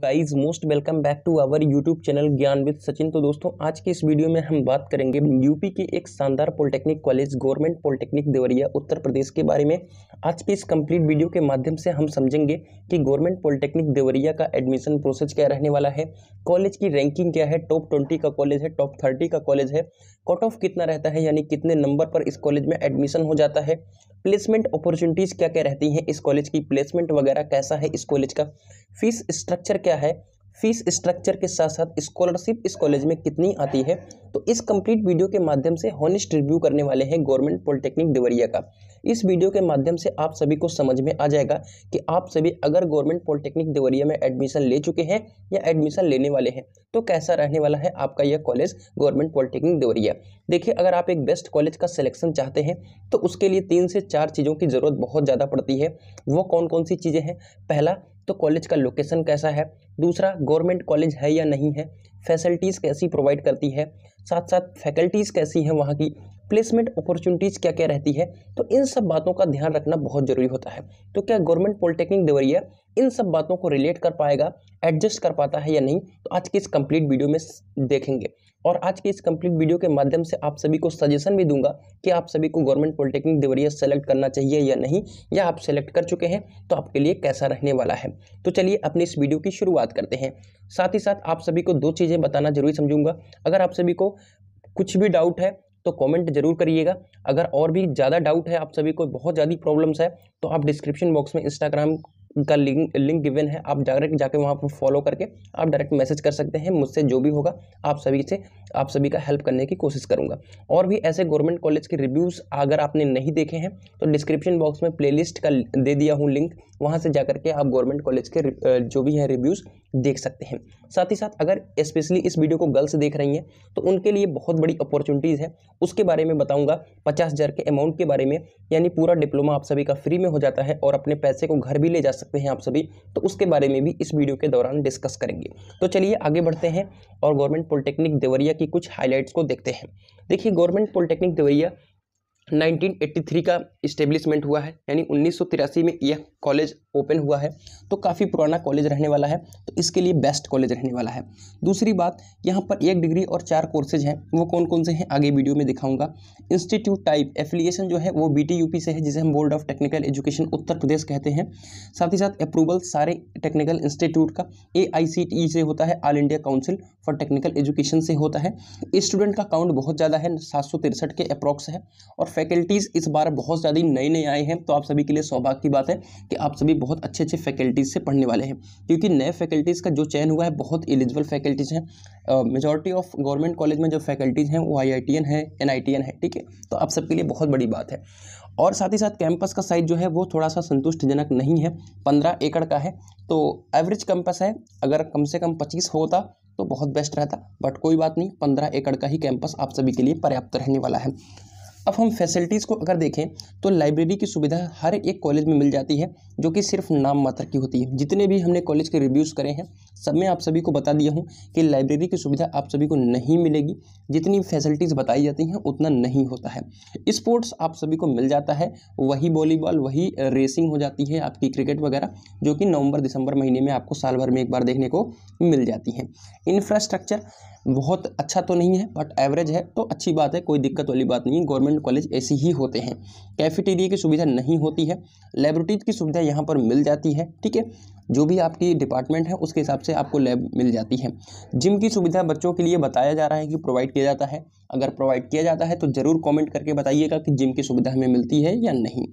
Guys most welcome back to our YouTube channel Gyan with Sachin तो दोस्तों आज के इस वीडियो में हम बात करेंगे यूपी के एक शानदार polytechnic college government polytechnic Deoria Uttar Pradesh के बारे में आज के इस कंप्लीट वीडियो के माध्यम से हम समझेंगे कि गवर्नमेंट पॉलिटेक्निक देवरिया का एडमिशन प्रोसेस क्या रहने वाला है कॉलेज की रैंकिंग क्या है टॉप ट्वेंटी का कॉलेज है टॉप थर्टी का कॉलेज है कट ऑफ कितना रहता है यानी कितने नंबर पर इस कॉलेज में एडमिशन हो जाता है प्लेसमेंट अपॉर्चुनिटीज़ क्या क्या रहती हैं इस कॉलेज की प्लेसमेंट वगैरह कैसा है इस कॉलेज का फीस स्ट्रक्चर क्या है फीस स्ट्रक्चर के साथ साथ स्कॉलरशिप इस कॉलेज में कितनी आती है तो इस कंप्लीट वीडियो के माध्यम से हॉनेस्ट रिव्यू करने वाले हैं गवर्नमेंट पॉलिटेक्निक देवरिया का इस वीडियो के माध्यम से आप सभी को समझ में आ जाएगा कि आप सभी अगर गवर्नमेंट पॉलिटेक्निक देवरिया में एडमिशन ले चुके हैं या एडमिशन लेने वाले हैं तो कैसा रहने वाला है आपका यह कॉलेज गवर्नमेंट पॉलिटेक्निक देवरिया देखिए अगर आप एक बेस्ट कॉलेज का सिलेक्शन चाहते हैं तो उसके लिए तीन से चार चीज़ों की ज़रूरत बहुत ज़्यादा पड़ती है वो कौन कौन सी चीज़ें हैं पहला तो कॉलेज का लोकेशन कैसा है दूसरा गवर्नमेंट कॉलेज है या नहीं है फैसिलिटीज़ कैसी प्रोवाइड करती है साथ साथ फैकल्टीज़ कैसी हैं वहाँ की प्लेसमेंट अपॉर्चुनिटीज़ क्या क्या रहती है तो इन सब बातों का ध्यान रखना बहुत ज़रूरी होता है तो क्या गवर्नमेंट पॉलिटेक्निक देवरिया इन सब बातों को रिलेट कर पाएगा एडजस्ट कर पाता है या नहीं तो आज की इस कंप्लीट वीडियो में देखेंगे और आज की इस कंप्लीट वीडियो के माध्यम से आप सभी को सजेशन भी दूंगा कि आप सभी को गवर्नमेंट पॉलिटेक्निक देवरिया सेलेक्ट करना चाहिए या नहीं या आप सेलेक्ट कर चुके हैं तो आपके लिए कैसा रहने वाला है तो चलिए अपनी इस वीडियो की शुरुआत करते हैं साथ ही साथ आप सभी को दो चीज़ें बताना जरूरी समझूंगा अगर आप सभी को कुछ भी डाउट है तो कमेंट जरूर करिएगा अगर और भी ज़्यादा डाउट है आप सभी को बहुत ज़्यादा प्रॉब्लम्स है तो आप डिस्क्रिप्शन बॉक्स में इंस्टाग्राम का लिंक लिंक गिवन है आप डायरेक्ट जाके वहाँ पर फॉलो करके आप डायरेक्ट मैसेज कर सकते हैं मुझसे जो भी होगा आप सभी से आप सभी का हेल्प करने की कोशिश करूँगा और भी ऐसे गवर्नमेंट कॉलेज के रिव्यूज़ अगर आपने नहीं देखे हैं तो डिस्क्रिप्शन बॉक्स में प्ले का दे दिया हूँ लिंक वहाँ से जा के आप गवर्नमेंट कॉलेज के जो भी हैं रिव्यूज़ देख सकते हैं साथ ही साथ अगर स्पेशली इस वीडियो को गर्ल्स देख रही हैं तो उनके लिए बहुत बड़ी अपॉर्चुनिटीज़ है उसके बारे में बताऊँगा पचास हज़ार के अमाउंट के बारे में यानी पूरा डिप्लोमा आप सभी का फ्री में हो जाता है और अपने पैसे को घर भी ले जा सकते हैं आप सभी तो उसके बारे में भी इस वीडियो के दौरान डिस्कस करेंगे तो चलिए आगे बढ़ते हैं और गवर्नमेंट पॉलिटेक्निक देवरिया की कुछ हाईलाइट्स को देखते हैं देखिए गवर्नमेंट पॉलिटेक्निक देवरिया 1983 का इस्टेब्लिशमेंट हुआ है यानी उन्नीस में यह कॉलेज ओपन हुआ है तो काफ़ी पुराना कॉलेज रहने वाला है तो इसके लिए बेस्ट कॉलेज रहने वाला है दूसरी बात यहाँ पर एक डिग्री और चार कोर्सेज हैं वो कौन कौन से हैं आगे वीडियो में दिखाऊंगा इंस्टीट्यूट टाइप एफिलिएशन जो है वो बी से है जिसे हम board of technical education Uttar Pradesh कहते हैं साथ ही साथ अप्रूवल सारे टेक्निकल इंस्टीट्यूट का ए e से होता है All India Council for Technical Education से होता है स्टूडेंट का काउंट बहुत ज़्यादा है सात के अप्रॉक्स है और फैकल्टीज़ इस बार बहुत ज़्यादा नए नए आए हैं तो आप सभी के लिए सौभाग्य की बात है कि आप सभी बहुत अच्छे अच्छे फैकल्टीज़ से पढ़ने वाले हैं क्योंकि नए फैकल्टीज़ का जो चयन हुआ है बहुत एलिजिबल फैकल्टीज़ हैं मेजोरिटी ऑफ गवर्नमेंट कॉलेज में जो फैकल्टीज़ हैं वो आई है एन है ठीक है तो आप सबके लिए बहुत बड़ी बात है और साथ ही साथ कैंपस का साइज जो है वो थोड़ा सा संतुष्टजनक नहीं है पंद्रह एकड़ का है तो एवरेज कैंपस है अगर कम से कम पच्चीस होता तो बहुत बेस्ट रहता बट कोई बात नहीं पंद्रह एकड़ का ही कैंपस आप सभी के लिए पर्याप्त रहने वाला है अब हम फैसिलिटीज़ को अगर देखें तो लाइब्रेरी की सुविधा हर एक कॉलेज में मिल जाती है जो कि सिर्फ नाम मात्र की होती है जितने भी हमने कॉलेज के रिव्यूज़ करे हैं सब में आप सभी को बता दिया हूँ कि लाइब्रेरी की सुविधा आप सभी को नहीं मिलेगी जितनी फैसिलिटीज़ बताई जाती हैं उतना नहीं होता है स्पोर्ट्स आप सभी को मिल जाता है वही वॉलीबॉल वही रेसिंग हो जाती है आपकी क्रिकेट वगैरह जो कि नवंबर दिसंबर महीने में आपको साल भर में एक बार देखने को मिल जाती है इंफ्रास्ट्रक्चर बहुत अच्छा तो नहीं है बट एवरेज है तो अच्छी बात है कोई दिक्कत वाली बात नहीं है गवर्नमेंट कॉलेज ऐसे ही होते हैं कैफेटेरिया की सुविधा नहीं होती है लेबोरेटरीज की सुविधा यहाँ पर मिल जाती है ठीक है जो भी आपकी डिपार्टमेंट है उसके हिसाब से आपको लैब मिल जाती है जिम की सुविधा बच्चों के लिए बताया जा रहा है कि प्रोवाइड किया जाता है अगर प्रोवाइड किया जाता है तो ज़रूर कमेंट करके बताइएगा कि जिम की सुविधा हमें मिलती है या नहीं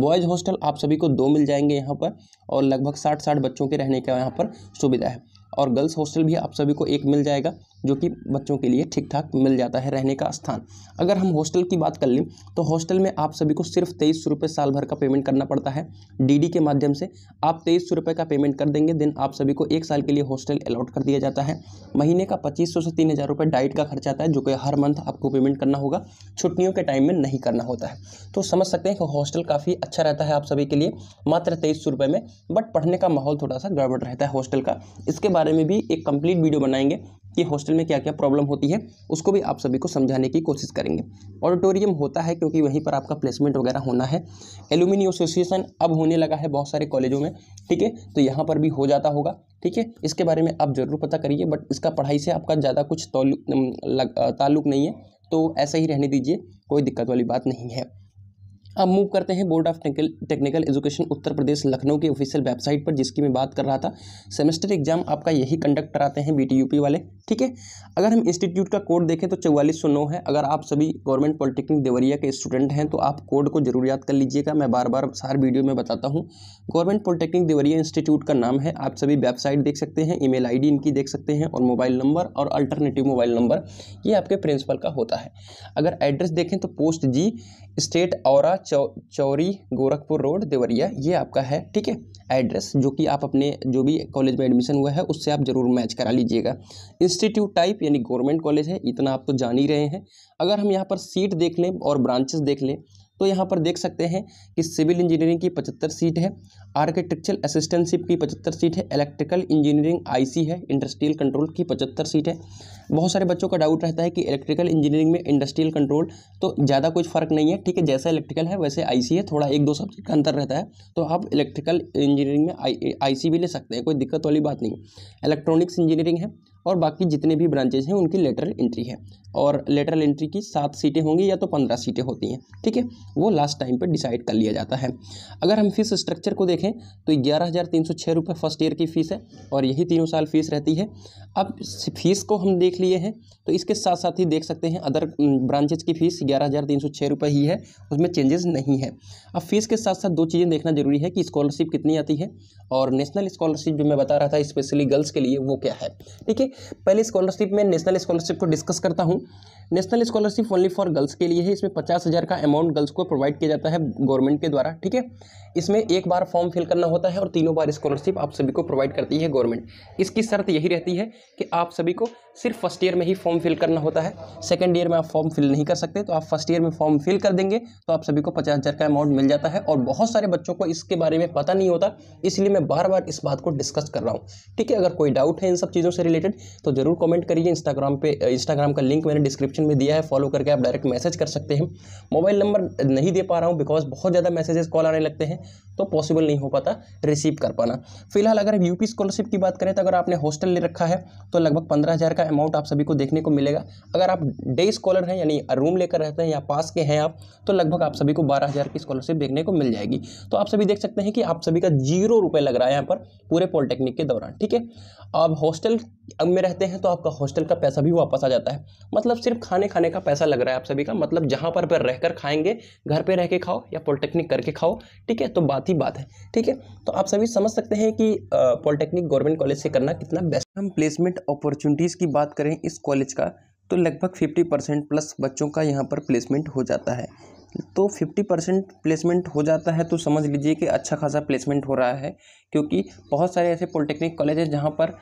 बॉयज़ हॉस्टल आप सभी को दो मिल जाएंगे यहाँ पर और लगभग साठ साठ बच्चों के रहने का यहाँ पर सुविधा है और गर्ल्स हॉस्टल भी आप सभी को एक मिल जाएगा जो कि बच्चों के लिए ठीक ठाक मिल जाता है रहने का स्थान अगर हम हॉस्टल की बात कर लें तो हॉस्टल में आप सभी को सिर्फ तेईस रुपये साल भर का पेमेंट करना पड़ता है डीडी के माध्यम से आप तेईस रुपये का पेमेंट कर देंगे दिन आप सभी को एक साल के लिए हॉस्टल अलाउट कर दिया जाता है महीने का पच्चीस सौ से तीन हज़ार रुपये डाइट का खर्चा आता है जो कि हर मंथ आपको पेमेंट करना होगा छुट्टियों के टाइम में नहीं करना होता है तो समझ सकते हैं कि हॉस्टल काफ़ी अच्छा रहता है आप सभी के लिए मात्र तेईस में बट पढ़ने का माहौल थोड़ा सा गड़बड़ रहता है हॉस्टल का इसके बारे बारे में भी एक कंप्लीट वीडियो बनाएंगे कि हॉस्टल में क्या क्या प्रॉब्लम होती है उसको भी आप सभी को समझाने की कोशिश करेंगे ऑडिटोरियम होता है क्योंकि वहीं पर आपका प्लेसमेंट वगैरह होना है एलुमिनी एसोसिएशन अब होने लगा है बहुत सारे कॉलेजों में ठीक है तो यहाँ पर भी हो जाता होगा ठीक है इसके बारे में आप ज़रूर पता करिए बट इसका पढ़ाई से आपका ज़्यादा कुछ ताल्लुक नहीं है तो ऐसा ही रहने दीजिए कोई दिक्कत वाली बात नहीं है अब मूव करते हैं board of technical education Uttar Pradesh Lucknow की ऑफिशियल वेबसाइट पर जिसकी मैं बात कर रहा था सेमेस्टर एग्जाम आपका यही कंडक्ट कराते हैं बीटीयूपी वाले ठीक है अगर हम इंस्टीट्यूट का कोड देखें तो चौवालीस सौ नौ है अगर आप सभी गवर्नमेंट पॉलिटेक्निक देवरिया के स्टूडेंट हैं तो आप कोड को जरूर याद कर लीजिएगा मैं बार बार सार वीडियो में बताता हूँ गवर्नमेंट पॉलिटेक्निक देवरिया इंस्टीट्यूट का नाम है आप सभी वेबसाइट देख सकते हैं ईमेल आईडी इनकी देख सकते हैं और मोबाइल नंबर और अल्टरनेटिव मोबाइल नंबर ये आपके प्रिंसिपल का होता है अगर एड्रेस देखें तो पोस्ट जी स्टेट और चौ चौरी गोरखपुर रोड देवरिया ये आपका है ठीक है एड्रेस जो कि आप अपने जो भी कॉलेज में एडमिशन हुआ है उससे आप ज़रूर मैच करा लीजिएगा इंस्टीट्यूट टाइप यानी गवर्नमेंट कॉलेज है इतना आप तो जान ही रहे हैं अगर हम यहाँ पर सीट देख लें और ब्रांचेस देख लें तो यहाँ पर देख सकते हैं कि सिविल इंजीनियरिंग की पचहत्तर सीट है आर्किटेक्चर असिस्टेंटशिप की पचहत्तर सीट है इलेक्ट्रिकल इंजीनियरिंग आई है इंडस्ट्रियल कंट्रोल की पचहत्तर सीट है बहुत सारे बच्चों का डाउट रहता है कि इलेक्ट्रिकल इंजीनियरिंग में इंडस्ट्रियल कंट्रोल तो ज़्यादा कुछ फर्क नहीं है ठीक है जैसा इलेक्ट्रिकल है वैसे आई है थोड़ा एक दो सब्जेक्ट का अंतर रहता है तो आप इलेक्ट्रिकल इंजीनियरिंग में आई भी ले सकते हैं कोई दिक्कत वाली बात नहीं है इलेक्ट्रॉनिक्स इंजीनियरिंग है और बाकी जितने भी ब्रांचेज हैं उनकी लेटरल एंट्री है और लेटरल एंट्री की सात सीटें होंगी या तो पंद्रह सीटें होती हैं ठीक है वो लास्ट टाइम पर डिसाइड कर लिया जाता है अगर हम फीस स्ट्रक्चर को देखें तो ग्यारह हज़ार तीन सौ छः रुपये फर्स्ट ईयर की फ़ीस है और यही तीनों साल फीस रहती है अब फीस को हम देख लिए हैं तो इसके साथ साथ ही देख सकते हैं अदर ब्रांचेज की फ़ीस ग्यारह हज़ार तीन सौ छः रुपये ही है उसमें चेंजेस नहीं है अब फीस के साथ साथ दो चीज़ें देखना जरूरी है कि स्कॉलरशिप कितनी आती है और नेशनल स्कॉलरशिप जो मैं बता रहा था स्पेशली गर्ल्स के लिए वो क्या है ठीक है पहले स्कॉलरशिप में नेशनल स्कॉलरशिप को डिस्कस करता हूँ national scholarship only for girls के लिए है इसमें पचास हज़ार का अमाउंट गर्ल्स को प्रोवाइड किया जाता है गवर्नमेंट के द्वारा ठीक है इसमें एक बार फॉर्म फिल करना होता है और तीनों बार स्कॉलरशिप आप सभी को प्रोवाइड करती है गवर्नमेंट इसकी शर्त यही रहती है कि आप सभी को सिर्फ फर्स्ट ईयर में ही फॉर्म फिल करना होता है सेकेंड ईयर में आप फॉर्म फिल नहीं कर सकते तो आप फर्स्ट ईयर में फॉर्म फिल कर देंगे तो आप सभी को पचास हज़ार का अमाउंट मिल जाता है और बहुत सारे बच्चों को इसके बारे में पता नहीं होता इसलिए मैं बार बार इस बात को डिस्कस कर रहा हूँ ठीक है अगर कोई डाउट है इन सब चीज़ों से रिलेटेड तो ज़रूर कॉमेंट करिए इंस्टाग्राम पे इंस्टाग्राम का लिंक मैंने डिस्क्रिप्शन में दिया है फॉलो करके आप डायरेक्ट मैसेज कर सकते हैं मोबाइल नंबर नहीं दे पा रहा हूँ बिकॉज बहुत ज़्यादा मैसेजेस कॉल आने लगते हैं तो पॉसिबल नहीं हो पाता रिसीव कर पाना फिलहाल अगर यूपी स्कॉलरशिप की बात करें तो अगर आपने हॉस्टल ले रखा है तो लगभग पंद्रह हज़ार का अमाउंट आप सभी को देखने को मिलेगा अगर आप डे स्कॉलर हैं यानी रूम लेकर रहते हैं या पास के हैं आप तो लगभग आप सभी को बारह हज़ार की स्कॉलरशिप देखने को मिल जाएगी तो आप सभी देख सकते हैं कि आप सभी का जीरो रुपये लग रहा है यहाँ पर पूरे पॉलिटेक्निक के दौरान ठीक है आप हॉस्टल में रहते हैं तो आपका हॉस्टल का पैसा भी वापस आ जाता है मतलब सिर्फ खाने खाने का पैसा लग रहा है आप सभी का मतलब जहाँ पर रहकर खाएंगे घर पर रह के खाओ या पॉलिटेक्निक करके खाओ ठीक है तो बात साथ ही बात है ठीक है तो आप सभी समझ सकते हैं कि पॉलिटेक्निक गवर्नमेंट कॉलेज से करना कितना बेस्ट हम प्लेसमेंट अपॉर्चुनिटीज़ की बात करें इस कॉलेज का तो लगभग फिफ्टी परसेंट प्लस बच्चों का यहाँ पर प्लेसमेंट हो जाता है तो फिफ्टी परसेंट प्लेसमेंट हो जाता है तो समझ लीजिए कि अच्छा खासा प्लेसमेंट हो रहा है क्योंकि बहुत सारे ऐसे पॉलिटेक्निक कॉलेज हैं जहाँ पर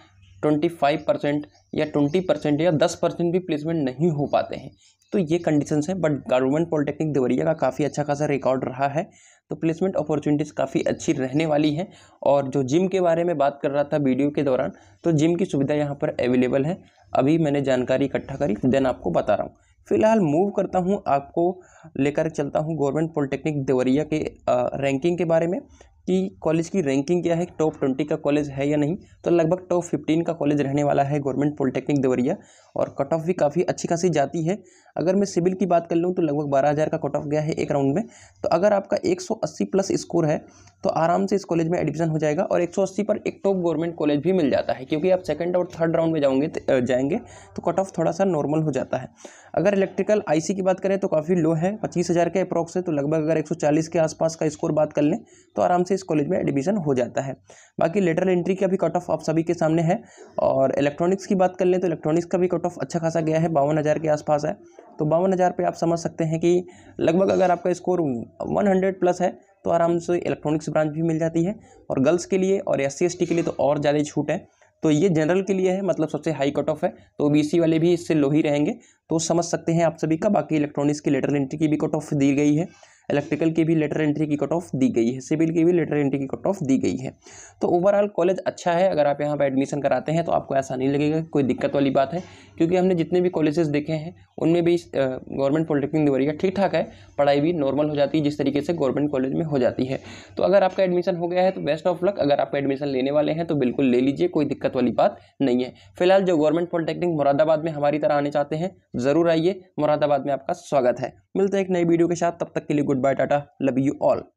ट्वेंटी फाइव परसेंट या ट्वेंटी परसेंट या दस परसेंट भी प्लेसमेंट नहीं हो पाते हैं तो ये कंडीशंस हैं बट गवर्नमेंट पॉलिटेक्निक देवरिया का काफ़ी अच्छा खासा रिकॉर्ड रहा है तो प्लेसमेंट अपॉर्चुनिटीज़ काफ़ी अच्छी रहने वाली हैं और जो जिम के बारे में बात कर रहा था वीडियो के दौरान तो जिम की सुविधा यहाँ पर अवेलेबल है अभी मैंने जानकारी इकट्ठा करी देन आपको बता रहा हूँ फिलहाल मूव करता हूँ आपको लेकर चलता हूँ गवर्नमेंट पॉलिटेक्निक देवरिया के रैंकिंग के बारे में कि कॉलेज की रैंकिंग क्या है टॉप ट्वेंटी का कॉलेज है या नहीं तो लगभग टॉप फिफ्टीन का कॉलेज रहने वाला है गवर्नमेंट पॉलिटेक्निक देवरिया और कट ऑफ भी काफ़ी अच्छी खासी जाती है अगर मैं सिविल की बात कर लूँ तो लगभग बारह हज़ार का कट ऑफ गया है एक राउंड में तो अगर आपका 180 प्लस स्कोर है तो आराम से इस कॉलेज में एडमिशन हो जाएगा और 180 पर एक टॉप गवर्नमेंट कॉलेज भी मिल जाता है क्योंकि आप सेकंड और थर्ड राउंड में जाओगे जाएंगे तो कट ऑफ थोड़ा सा नॉर्मल हो जाता है अगर इलेक्ट्रिकल सी की बात करें तो काफ़ी लो है पच्चीस हज़ार के अप्रॉक्स है तो लगभग अगर चालीस के आसपास का स्कोर बात कर लें तो आराम से इस कॉलेज में एडमिशन हो जाता है बाकी लेटरल एंट्री का भी कट ऑफ आप सभी के सामने है और इलेक्ट्रॉनिक्स की बात कर लें तो इलेक्ट्रॉनिक्स का भी कट ऑफ अच्छा खासा गया है बावन हज़ार के आसपास है तो बावन हज़ार पर आप समझ सकते हैं कि लगभग अगर आपका स्कोर 100 प्लस है तो आराम से इलेक्ट्रॉनिक्स ब्रांच भी मिल जाती है और गर्ल्स के लिए और एस सी के लिए तो और ज़्यादा छूट है तो ये जनरल के लिए है मतलब सबसे हाई कट ऑफ है तो बीसी वाले भी इससे लो ही रहेंगे तो समझ सकते हैं आप सभी का बाकी इलेक्ट्रॉनिक्स की लेटर एंट्री की भी कट ऑफ दी गई है इलेक्ट्रिकल की भी लेटर एंट्री की कट ऑफ दी गई है सिविल की भी लेटर एंट्री की कट ऑफ दी गई है तो ओवरऑल कॉलेज अच्छा है अगर आप यहाँ पर एडमिशन कराते हैं तो आपको ऐसा नहीं लगेगा कोई दिक्कत वाली बात है क्योंकि हमने जितने भी कॉलेजेस देखे हैं उनमें भी गवर्नमेंट पॉलिटेक्निक देवरिया ठीक ठाक है पढ़ाई भी नॉर्मल हो जाती है जिस तरीके से गवर्नमेंट कॉलेज में हो जाती है तो अगर आपका एडमिशन हो गया है तो बेस्ट ऑफ लक अगर आप एडमिशन लेने वाले हैं तो बिल्कुल ले लीजिए कोई दिक्कत वाली बात नहीं है फिलहाल जो गवर्नमेंट पॉलिटेक्निक मुरादाबाद में हमारी तरह आने चाहते हैं ज़रूर आइए मुरादाबाद में आपका स्वागत है मिलते हैं एक नई वीडियो के साथ तब तक के लिए Goodbye, Tata. Love you all.